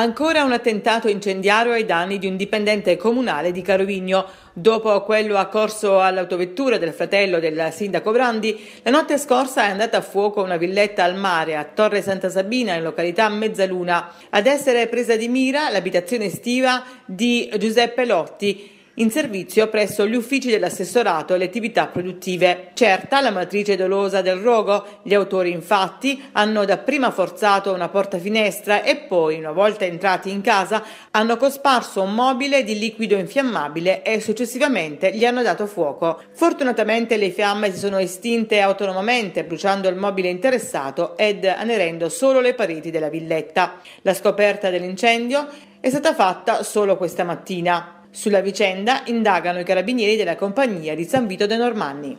Ancora un attentato incendiario ai danni di un dipendente comunale di Carovigno. Dopo quello accorso all'autovettura del fratello del sindaco Brandi, la notte scorsa è andata a fuoco una villetta al mare a Torre Santa Sabina in località Mezzaluna. Ad essere presa di mira l'abitazione estiva di Giuseppe Lotti in servizio presso gli uffici dell'assessorato alle attività produttive. Certa la matrice dolosa del rogo, gli autori infatti hanno dapprima forzato una porta finestra e poi, una volta entrati in casa, hanno cosparso un mobile di liquido infiammabile e successivamente gli hanno dato fuoco. Fortunatamente le fiamme si sono estinte autonomamente, bruciando il mobile interessato ed anerendo solo le pareti della villetta. La scoperta dell'incendio è stata fatta solo questa mattina. Sulla vicenda indagano i carabinieri della compagnia di San Vito de' Normanni.